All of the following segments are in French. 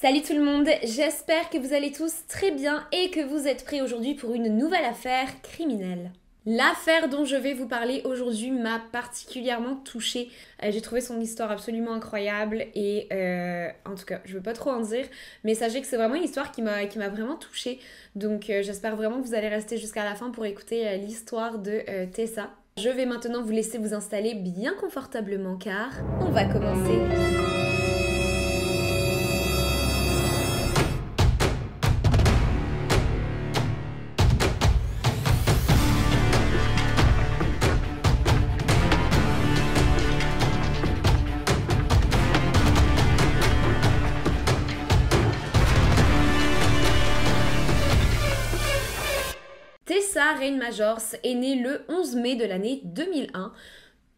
Salut tout le monde, j'espère que vous allez tous très bien et que vous êtes prêts aujourd'hui pour une nouvelle affaire criminelle. L'affaire dont je vais vous parler aujourd'hui m'a particulièrement touchée. Euh, j'ai trouvé son histoire absolument incroyable et euh, en tout cas, je veux pas trop en dire, mais sachez que c'est vraiment une histoire qui m'a vraiment touchée. Donc euh, j'espère vraiment que vous allez rester jusqu'à la fin pour écouter l'histoire de Tessa. Je vais maintenant vous laisser vous installer bien confortablement car on va commencer. Majors est née le 11 mai de l'année 2001.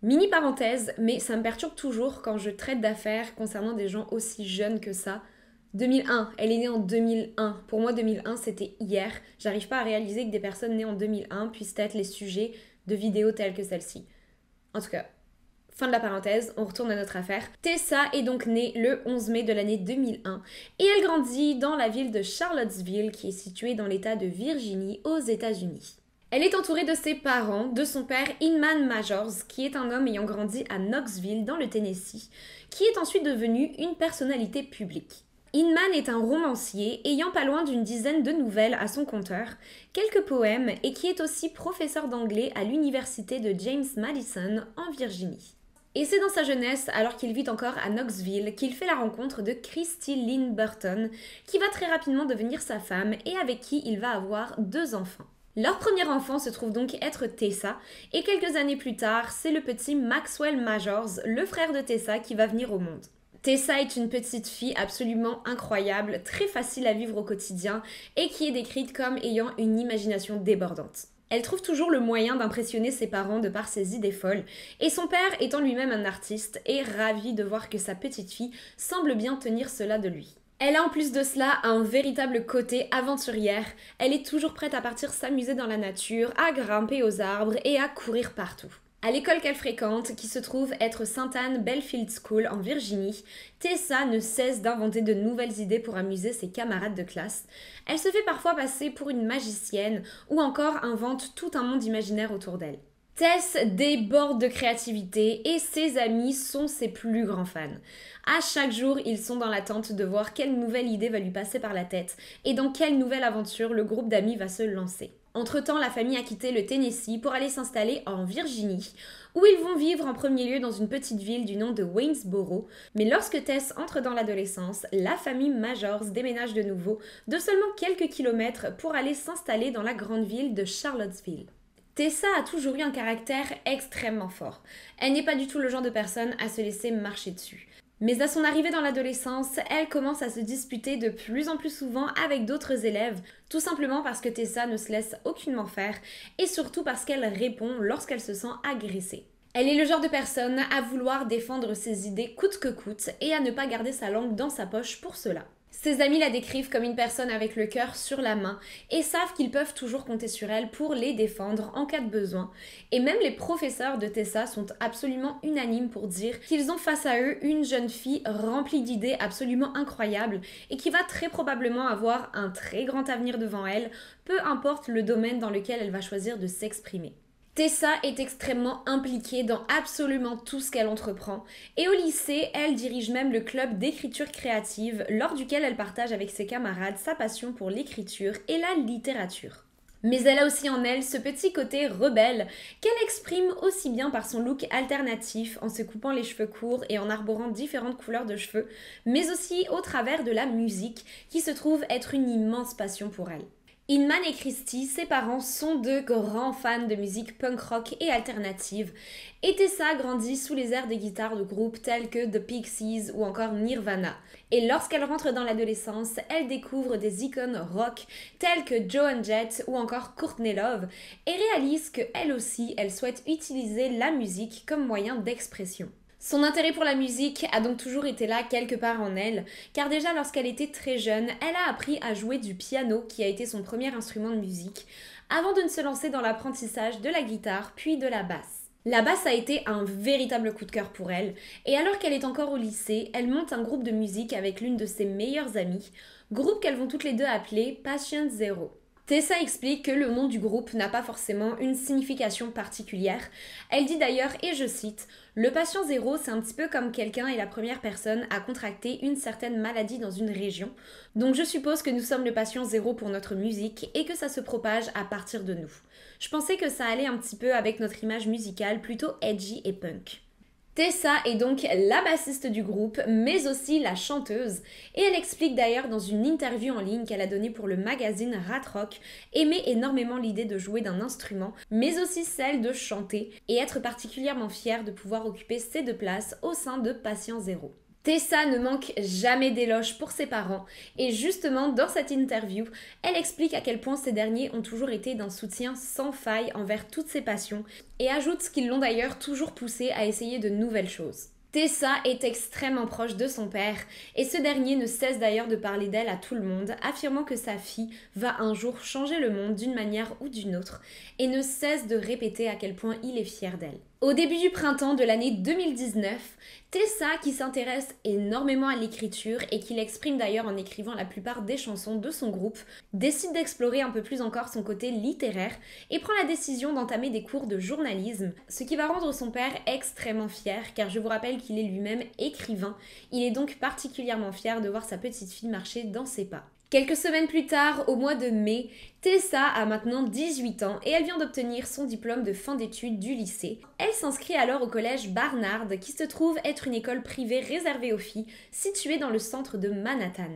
Mini parenthèse, mais ça me perturbe toujours quand je traite d'affaires concernant des gens aussi jeunes que ça. 2001, elle est née en 2001. Pour moi, 2001, c'était hier. J'arrive pas à réaliser que des personnes nées en 2001 puissent être les sujets de vidéos telles que celle-ci. En tout cas, Fin de la parenthèse, on retourne à notre affaire. Tessa est donc née le 11 mai de l'année 2001 et elle grandit dans la ville de Charlottesville qui est située dans l'état de Virginie aux États-Unis. Elle est entourée de ses parents, de son père Inman Majors, qui est un homme ayant grandi à Knoxville, dans le Tennessee, qui est ensuite devenu une personnalité publique. Inman est un romancier ayant pas loin d'une dizaine de nouvelles à son compteur, quelques poèmes et qui est aussi professeur d'anglais à l'université de James Madison en Virginie. Et c'est dans sa jeunesse, alors qu'il vit encore à Knoxville, qu'il fait la rencontre de Christy Lynn Burton, qui va très rapidement devenir sa femme et avec qui il va avoir deux enfants. Leur premier enfant se trouve donc être Tessa, et quelques années plus tard, c'est le petit Maxwell Majors, le frère de Tessa, qui va venir au monde. Tessa est une petite fille absolument incroyable, très facile à vivre au quotidien et qui est décrite comme ayant une imagination débordante. Elle trouve toujours le moyen d'impressionner ses parents de par ses idées folles, et son père étant lui-même un artiste est ravi de voir que sa petite fille semble bien tenir cela de lui. Elle a en plus de cela un véritable côté aventurière. Elle est toujours prête à partir s'amuser dans la nature, à grimper aux arbres et à courir partout. À l'école qu'elle fréquente, qui se trouve être Saint Anne Belfield School en Virginie, Tessa ne cesse d'inventer de nouvelles idées pour amuser ses camarades de classe. Elle se fait parfois passer pour une magicienne ou encore invente tout un monde imaginaire autour d'elle. Tess déborde de créativité et ses amis sont ses plus grands fans. À chaque jour, ils sont dans l'attente de voir quelle nouvelle idée va lui passer par la tête et dans quelle nouvelle aventure le groupe d'amis va se lancer. Entre-temps, la famille a quitté le Tennessee pour aller s'installer en Virginie, où ils vont vivre en premier lieu dans une petite ville du nom de Waynesboro. Mais lorsque Tess entre dans l'adolescence, la famille Majors déménage de nouveau de seulement quelques kilomètres pour aller s'installer dans la grande ville de Charlottesville. Tessa a toujours eu un caractère extrêmement fort. Elle n'est pas du tout le genre de personne à se laisser marcher dessus. Mais à son arrivée dans l'adolescence, elle commence à se disputer de plus en plus souvent avec d'autres élèves, tout simplement parce que Tessa ne se laisse aucunement faire et surtout parce qu'elle répond lorsqu'elle se sent agressée. Elle est le genre de personne à vouloir défendre ses idées coûte que coûte et à ne pas garder sa langue dans sa poche pour cela. Ses amis la décrivent comme une personne avec le cœur sur la main et savent qu'ils peuvent toujours compter sur elle pour les défendre en cas de besoin. Et même les professeurs de Tessa sont absolument unanimes pour dire qu'ils ont face à eux une jeune fille remplie d'idées absolument incroyables et qui va très probablement avoir un très grand avenir devant elle, peu importe le domaine dans lequel elle va choisir de s'exprimer. Tessa est extrêmement impliquée dans absolument tout ce qu'elle entreprend et au lycée, elle dirige même le club d'écriture créative lors duquel elle partage avec ses camarades sa passion pour l'écriture et la littérature. Mais elle a aussi en elle ce petit côté rebelle qu'elle exprime aussi bien par son look alternatif en se coupant les cheveux courts et en arborant différentes couleurs de cheveux, mais aussi au travers de la musique qui se trouve être une immense passion pour elle. Inman et Christy, ses parents sont deux grands fans de musique punk rock et alternative, et Tessa grandit sous les airs des guitares de groupes tels que The Pixies ou encore Nirvana. Et lorsqu'elle rentre dans l'adolescence, elle découvre des icônes rock telles que Joan Jett ou encore Courtney Love, et réalise qu'elle aussi, elle souhaite utiliser la musique comme moyen d'expression. Son intérêt pour la musique a donc toujours été là quelque part en elle, car déjà lorsqu'elle était très jeune, elle a appris à jouer du piano qui a été son premier instrument de musique, avant de ne se lancer dans l'apprentissage de la guitare puis de la basse. La basse a été un véritable coup de cœur pour elle, et alors qu'elle est encore au lycée, elle monte un groupe de musique avec l'une de ses meilleures amies, groupe qu'elles vont toutes les deux appeler Patient Zero. Tessa explique que le nom du groupe n'a pas forcément une signification particulière. Elle dit d'ailleurs, et je cite, Le patient zéro, c'est un petit peu comme quelqu'un est la première personne à contracter une certaine maladie dans une région. Donc je suppose que nous sommes le patient zéro pour notre musique et que ça se propage à partir de nous. Je pensais que ça allait un petit peu avec notre image musicale plutôt edgy et punk. Tessa est donc la bassiste du groupe, mais aussi la chanteuse, et elle explique d'ailleurs dans une interview en ligne qu'elle a donnée pour le magazine Rat Rock, aimer énormément l'idée de jouer d'un instrument, mais aussi celle de chanter, et être particulièrement fière de pouvoir occuper ces deux places au sein de Patient Zéro. Tessa ne manque jamais d'éloge pour ses parents et justement dans cette interview, elle explique à quel point ces derniers ont toujours été d'un soutien sans faille envers toutes ses passions et ajoute qu'ils l'ont d'ailleurs toujours poussée à essayer de nouvelles choses. Tessa est extrêmement proche de son père et ce dernier ne cesse d'ailleurs de parler d'elle à tout le monde, affirmant que sa fille va un jour changer le monde d'une manière ou d'une autre et ne cesse de répéter à quel point il est fier d'elle. Au début du printemps de l'année 2019, Tessa, qui s'intéresse énormément à l'écriture et qui l'exprime d'ailleurs en écrivant la plupart des chansons de son groupe, décide d'explorer un peu plus encore son côté littéraire et prend la décision d'entamer des cours de journalisme, ce qui va rendre son père extrêmement fier car je vous rappelle qu'il est lui-même écrivain, il est donc particulièrement fier de voir sa petite fille marcher dans ses pas. Quelques semaines plus tard, au mois de mai, Tessa a maintenant 18 ans et elle vient d'obtenir son diplôme de fin d'études du lycée. Elle s'inscrit alors au collège Barnard, qui se trouve être une école privée réservée aux filles, située dans le centre de Manhattan.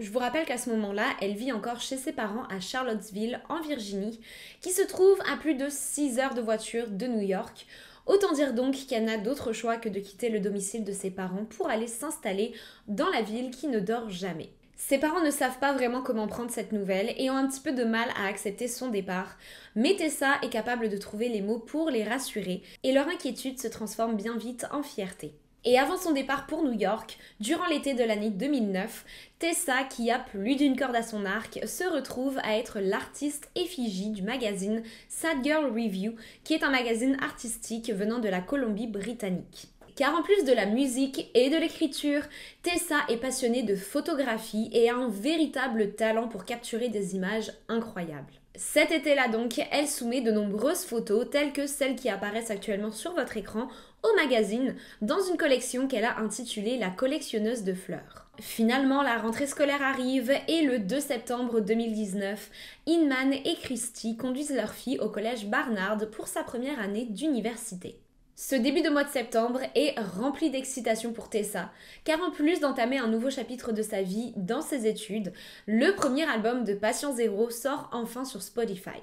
Je vous rappelle qu'à ce moment-là, elle vit encore chez ses parents à Charlottesville, en Virginie, qui se trouve à plus de 6 heures de voiture de New York. Autant dire donc qu'elle n'a d'autre choix que de quitter le domicile de ses parents pour aller s'installer dans la ville qui ne dort jamais. Ses parents ne savent pas vraiment comment prendre cette nouvelle et ont un petit peu de mal à accepter son départ, mais Tessa est capable de trouver les mots pour les rassurer et leur inquiétude se transforme bien vite en fierté. Et avant son départ pour New York, durant l'été de l'année 2009, Tessa, qui a plus d'une corde à son arc, se retrouve à être l'artiste effigie du magazine Sad Girl Review, qui est un magazine artistique venant de la Colombie-Britannique car en plus de la musique et de l'écriture, Tessa est passionnée de photographie et a un véritable talent pour capturer des images incroyables. Cet été-là donc, elle soumet de nombreuses photos telles que celles qui apparaissent actuellement sur votre écran au magazine dans une collection qu'elle a intitulée La collectionneuse de fleurs. Finalement, la rentrée scolaire arrive et le 2 septembre 2019, Inman et Christy conduisent leur fille au collège Barnard pour sa première année d'université. Ce début de mois de septembre est rempli d'excitation pour Tessa, car en plus d'entamer un nouveau chapitre de sa vie dans ses études, le premier album de Patient Zéro sort enfin sur Spotify.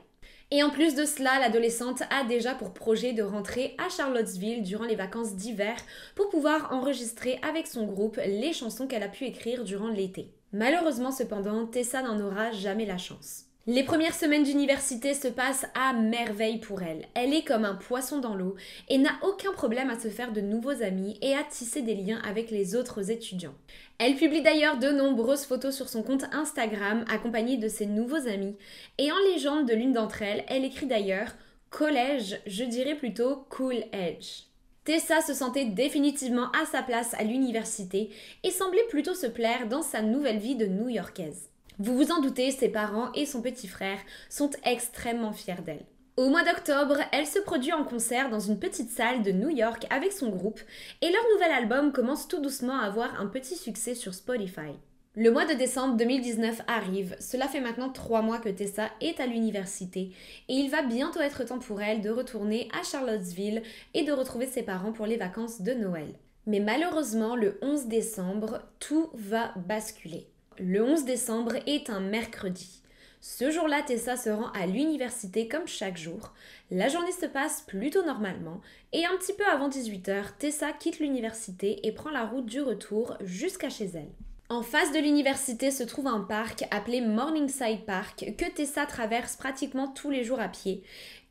Et en plus de cela, l'adolescente a déjà pour projet de rentrer à Charlottesville durant les vacances d'hiver pour pouvoir enregistrer avec son groupe les chansons qu'elle a pu écrire durant l'été. Malheureusement cependant, Tessa n'en aura jamais la chance. Les premières semaines d'université se passent à merveille pour elle. Elle est comme un poisson dans l'eau et n'a aucun problème à se faire de nouveaux amis et à tisser des liens avec les autres étudiants. Elle publie d'ailleurs de nombreuses photos sur son compte Instagram accompagnée de ses nouveaux amis et en légende de l'une d'entre elles, elle écrit d'ailleurs Collège, je dirais plutôt Cool Edge. Tessa se sentait définitivement à sa place à l'université et semblait plutôt se plaire dans sa nouvelle vie de New-Yorkaise. Vous vous en doutez, ses parents et son petit frère sont extrêmement fiers d'elle. Au mois d'octobre, elle se produit en concert dans une petite salle de New York avec son groupe et leur nouvel album commence tout doucement à avoir un petit succès sur Spotify. Le mois de décembre 2019 arrive, cela fait maintenant trois mois que Tessa est à l'université et il va bientôt être temps pour elle de retourner à Charlottesville et de retrouver ses parents pour les vacances de Noël. Mais malheureusement, le 11 décembre, tout va basculer. Le 11 décembre est un mercredi. Ce jour-là, Tessa se rend à l'université comme chaque jour. La journée se passe plutôt normalement et un petit peu avant 18h, Tessa quitte l'université et prend la route du retour jusqu'à chez elle. En face de l'université se trouve un parc appelé Morningside Park que Tessa traverse pratiquement tous les jours à pied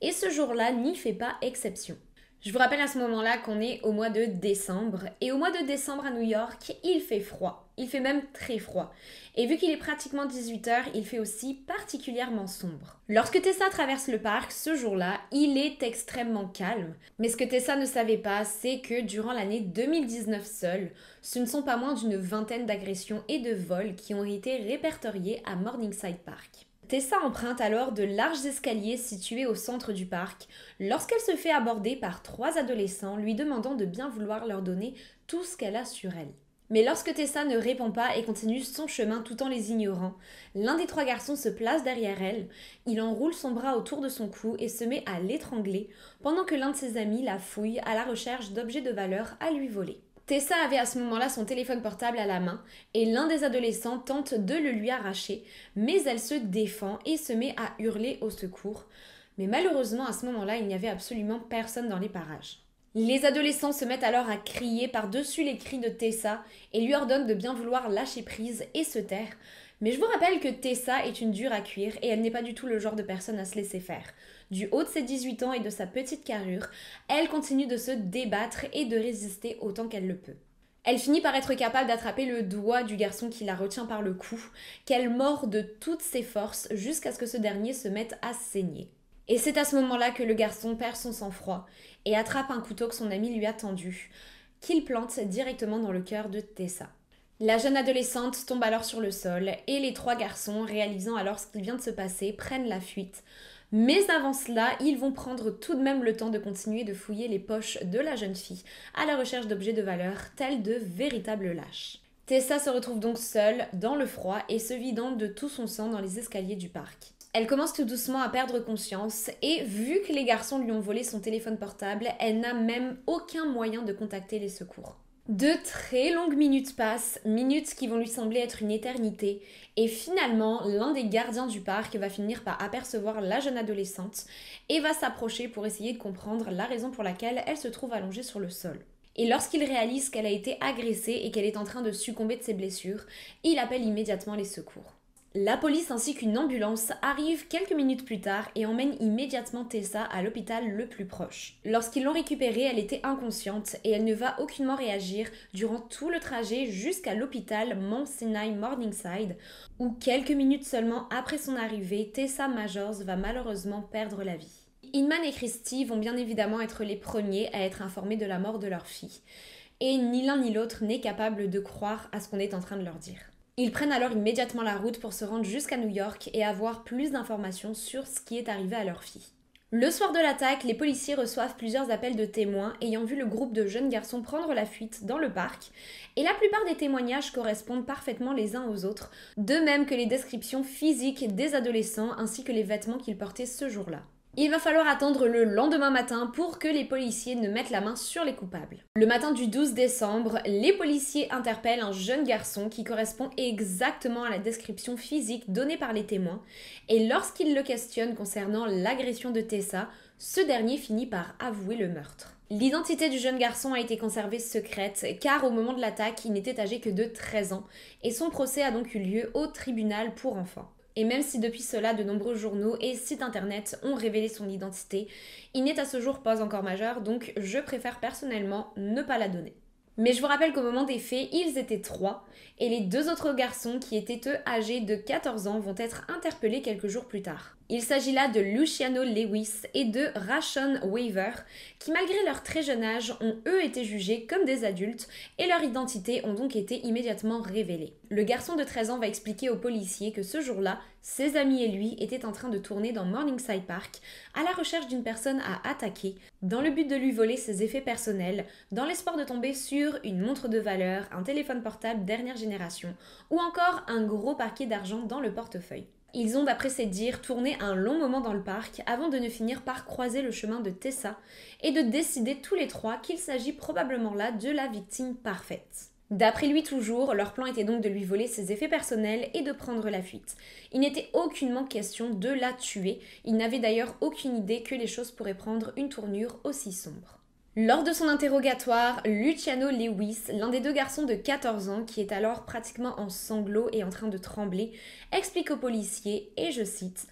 et ce jour-là n'y fait pas exception. Je vous rappelle à ce moment-là qu'on est au mois de décembre. Et au mois de décembre à New York, il fait froid. Il fait même très froid. Et vu qu'il est pratiquement 18h, il fait aussi particulièrement sombre. Lorsque Tessa traverse le parc, ce jour-là, il est extrêmement calme. Mais ce que Tessa ne savait pas, c'est que durant l'année 2019 seule, ce ne sont pas moins d'une vingtaine d'agressions et de vols qui ont été répertoriés à Morningside Park. Tessa emprunte alors de larges escaliers situés au centre du parc lorsqu'elle se fait aborder par trois adolescents lui demandant de bien vouloir leur donner tout ce qu'elle a sur elle. Mais lorsque Tessa ne répond pas et continue son chemin tout en les ignorant, l'un des trois garçons se place derrière elle, il enroule son bras autour de son cou et se met à l'étrangler, pendant que l'un de ses amis la fouille à la recherche d'objets de valeur à lui voler. Tessa avait à ce moment-là son téléphone portable à la main et l'un des adolescents tente de le lui arracher, mais elle se défend et se met à hurler au secours. Mais malheureusement, à ce moment-là, il n'y avait absolument personne dans les parages. Les adolescents se mettent alors à crier par-dessus les cris de Tessa et lui ordonnent de bien vouloir lâcher prise et se taire. Mais je vous rappelle que Tessa est une dure à cuire et elle n'est pas du tout le genre de personne à se laisser faire. Du haut de ses 18 ans et de sa petite carrure, elle continue de se débattre et de résister autant qu'elle le peut. Elle finit par être capable d'attraper le doigt du garçon qui la retient par le cou, qu'elle mord de toutes ses forces jusqu'à ce que ce dernier se mette à saigner. Et c'est à ce moment-là que le garçon perd son sang-froid et attrape un couteau que son ami lui a tendu, qu'il plante directement dans le cœur de Tessa. La jeune adolescente tombe alors sur le sol et les trois garçons, réalisant alors ce qui vient de se passer, prennent la fuite, mais avant cela, ils vont prendre tout de même le temps de continuer de fouiller les poches de la jeune fille à la recherche d'objets de valeur tels de véritables lâches. Tessa se retrouve donc seule, dans le froid, et se vidant de tout son sang dans les escaliers du parc. Elle commence tout doucement à perdre conscience et vu que les garçons lui ont volé son téléphone portable, elle n'a même aucun moyen de contacter les secours. De très longues minutes passent, minutes qui vont lui sembler être une éternité, et finalement, l'un des gardiens du parc va finir par apercevoir la jeune adolescente et va s'approcher pour essayer de comprendre la raison pour laquelle elle se trouve allongée sur le sol. Et lorsqu'il réalise qu'elle a été agressée et qu'elle est en train de succomber de ses blessures, il appelle immédiatement les secours. La police ainsi qu'une ambulance arrivent quelques minutes plus tard et emmènent immédiatement Tessa à l'hôpital le plus proche. Lorsqu'ils l'ont récupérée, elle était inconsciente et elle ne va aucunement réagir durant tout le trajet jusqu'à l'hôpital Mount Sinai Morningside, où quelques minutes seulement après son arrivée, Tessa Majors va malheureusement perdre la vie. Inman et Christy vont bien évidemment être les premiers à être informés de la mort de leur fille, et ni l'un ni l'autre n'est capable de croire à ce qu'on est en train de leur dire. Ils prennent alors immédiatement la route pour se rendre jusqu'à New York et avoir plus d'informations sur ce qui est arrivé à leur fille. Le soir de l'attaque, les policiers reçoivent plusieurs appels de témoins ayant vu le groupe de jeunes garçons prendre la fuite dans le parc, et la plupart des témoignages correspondent parfaitement les uns aux autres, de même que les descriptions physiques des adolescents ainsi que les vêtements qu'ils portaient ce jour-là. Il va falloir attendre le lendemain matin pour que les policiers ne mettent la main sur les coupables. Le matin du 12 décembre, les policiers interpellent un jeune garçon qui correspond exactement à la description physique donnée par les témoins, et lorsqu'ils le questionnent concernant l'agression de Tessa, ce dernier finit par avouer le meurtre. L'identité du jeune garçon a été conservée secrète car au moment de l'attaque, il n'était âgé que de 13 ans et son procès a donc eu lieu au tribunal pour enfants. Et même si depuis cela de nombreux journaux et sites internet ont révélé son identité, il n'est à ce jour pas encore majeur, donc je préfère personnellement ne pas la donner. Mais je vous rappelle qu'au moment des faits, ils étaient trois, et les deux autres garçons qui étaient eux âgés de 14 ans vont être interpellés quelques jours plus tard. Il s'agit là de Luciano Lewis et de Rashon Waver, qui malgré leur très jeune âge ont eux été jugés comme des adultes et leur identité ont donc été immédiatement révélées. Le garçon de 13 ans va expliquer aux policiers que ce jour-là, ses amis et lui étaient en train de tourner dans Morningside Park à la recherche d'une personne à attaquer dans le but de lui voler ses effets personnels, dans l'espoir de tomber sur une montre de valeur, un téléphone portable dernière génération ou encore un gros paquet d'argent dans le portefeuille. Ils ont, d'après ses dires, tourné un long moment dans le parc avant de ne finir par croiser le chemin de Tessa et de décider tous les trois qu'il s'agit probablement là de la victime parfaite. D'après lui toujours, leur plan était donc de lui voler ses effets personnels et de prendre la fuite. Il n'était aucunement question de la tuer, il n'avait d'ailleurs aucune idée que les choses pourraient prendre une tournure aussi sombre. Lors de son interrogatoire, Luciano Lewis, l'un des deux garçons de 14 ans qui est alors pratiquement en sanglots et en train de trembler, explique aux policiers, et je cite,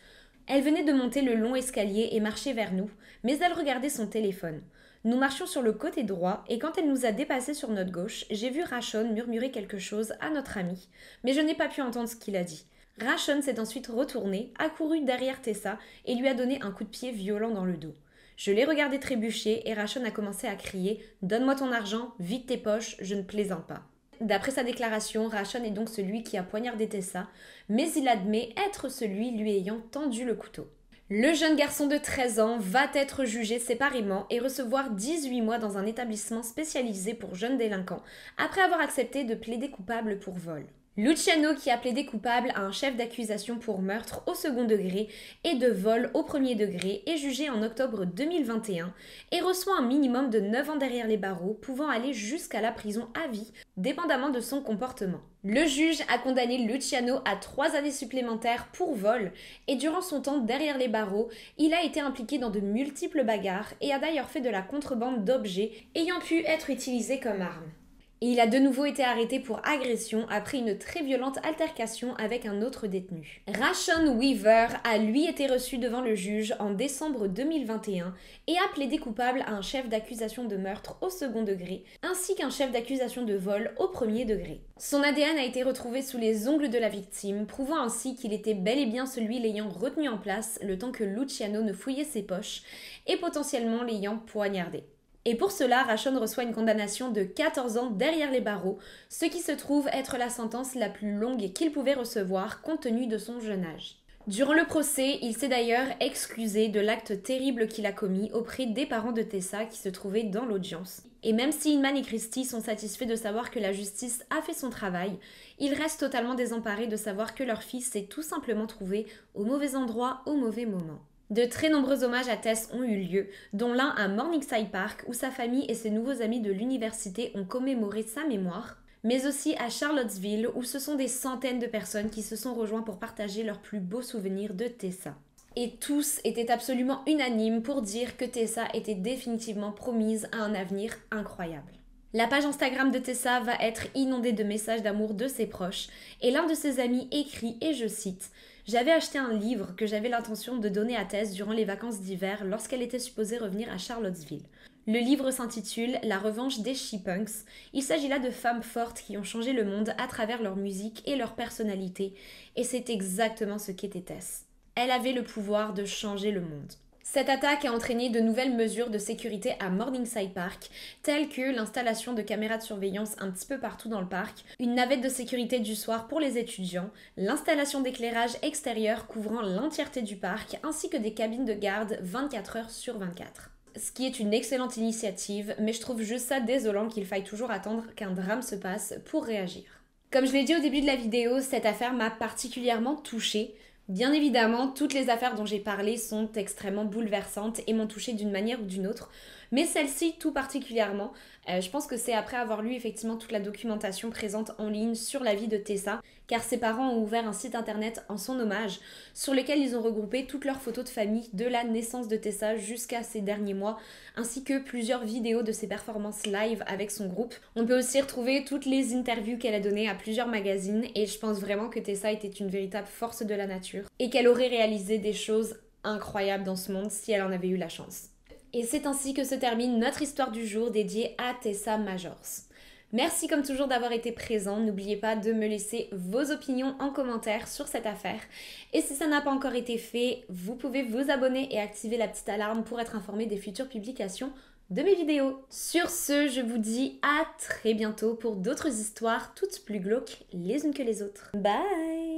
Elle venait de monter le long escalier et marcher vers nous, mais elle regardait son téléphone. Nous marchions sur le côté droit et quand elle nous a dépassés sur notre gauche, j'ai vu Rachon murmurer quelque chose à notre ami, mais je n'ai pas pu entendre ce qu'il a dit. Rachon s'est ensuite retourné, accouru derrière Tessa et lui a donné un coup de pied violent dans le dos. Je l'ai regardé trébucher et Rachon a commencé à crier Donne-moi ton argent, vide tes poches, je ne plaisante pas. D'après sa déclaration, Rachon est donc celui qui a poignardé Tessa, mais il admet être celui lui ayant tendu le couteau. Le jeune garçon de 13 ans va être jugé séparément et recevoir 18 mois dans un établissement spécialisé pour jeunes délinquants, après avoir accepté de plaider coupable pour vol. Luciano qui a plaidé coupable à un chef d'accusation pour meurtre au second degré et de vol au premier degré est jugé en octobre 2021 et reçoit un minimum de 9 ans derrière les barreaux pouvant aller jusqu'à la prison à vie dépendamment de son comportement. Le juge a condamné Luciano à 3 années supplémentaires pour vol et durant son temps derrière les barreaux, il a été impliqué dans de multiples bagarres et a d'ailleurs fait de la contrebande d'objets ayant pu être utilisés comme armes il a de nouveau été arrêté pour agression après une très violente altercation avec un autre détenu. Rashon Weaver a lui été reçu devant le juge en décembre 2021 et a plaidé coupable à un chef d'accusation de meurtre au second degré ainsi qu'un chef d'accusation de vol au premier degré. Son ADN a été retrouvé sous les ongles de la victime, prouvant ainsi qu'il était bel et bien celui l'ayant retenu en place le temps que Luciano ne fouillait ses poches et potentiellement l'ayant poignardé. Et pour cela, Rachon reçoit une condamnation de 14 ans derrière les barreaux, ce qui se trouve être la sentence la plus longue qu'il pouvait recevoir compte tenu de son jeune âge. Durant le procès, il s'est d'ailleurs excusé de l'acte terrible qu'il a commis auprès des parents de Tessa qui se trouvaient dans l'audience. Et même si Inman et Christie sont satisfaits de savoir que la justice a fait son travail, ils restent totalement désemparés de savoir que leur fils s'est tout simplement trouvé au mauvais endroit au mauvais moment. De très nombreux hommages à Tess ont eu lieu, dont l'un à Morningside Park où sa famille et ses nouveaux amis de l'université ont commémoré sa mémoire, mais aussi à Charlottesville où ce sont des centaines de personnes qui se sont rejoints pour partager leurs plus beaux souvenirs de Tessa. Et tous étaient absolument unanimes pour dire que Tessa était définitivement promise à un avenir incroyable. La page Instagram de Tessa va être inondée de messages d'amour de ses proches, et l'un de ses amis écrit, et je cite, j'avais acheté un livre que j'avais l'intention de donner à Tess durant les vacances d'hiver lorsqu'elle était supposée revenir à Charlottesville. Le livre s'intitule La revanche des she Il s'agit là de femmes fortes qui ont changé le monde à travers leur musique et leur personnalité, et c'est exactement ce qu'était Tess. Elle avait le pouvoir de changer le monde. Cette attaque a entraîné de nouvelles mesures de sécurité à Morningside Park, telles que l'installation de caméras de surveillance un petit peu partout dans le parc, une navette de sécurité du soir pour les étudiants, l'installation d'éclairage extérieur couvrant l'entièreté du parc, ainsi que des cabines de garde 24 heures sur 24 ce qui est une excellente initiative, mais je trouve juste ça désolant qu'il faille toujours attendre qu'un drame se passe pour réagir. Comme je l'ai dit au début de la vidéo, cette affaire m'a particulièrement touchée. Bien évidemment, toutes les affaires dont j'ai parlé sont extrêmement bouleversantes et m'ont touché d'une manière ou d'une autre, mais celle-ci tout particulièrement. Euh, je pense que c'est après avoir lu effectivement toute la documentation présente en ligne sur la vie de Tessa car ses parents ont ouvert un site internet en son hommage, sur lequel ils ont regroupé toutes leurs photos de famille de la naissance de Tessa jusqu'à ses derniers mois, ainsi que plusieurs vidéos de ses performances live avec son groupe. On peut aussi retrouver toutes les interviews qu'elle a données à plusieurs magazines, et je pense vraiment que Tessa était une véritable force de la nature, et qu'elle aurait réalisé des choses incroyables dans ce monde si elle en avait eu la chance. Et c'est ainsi que se termine notre histoire du jour dédiée à Tessa Majors. Merci comme toujours d'avoir été présent. N'oubliez pas de me laisser vos opinions en commentaire sur cette affaire. Et si ça n'a pas encore été fait, vous pouvez vous abonner et activer la petite alarme pour être informé des futures publications de mes vidéos. Sur ce, je vous dis à très bientôt pour d'autres histoires toutes plus glauques les unes que les autres. Bye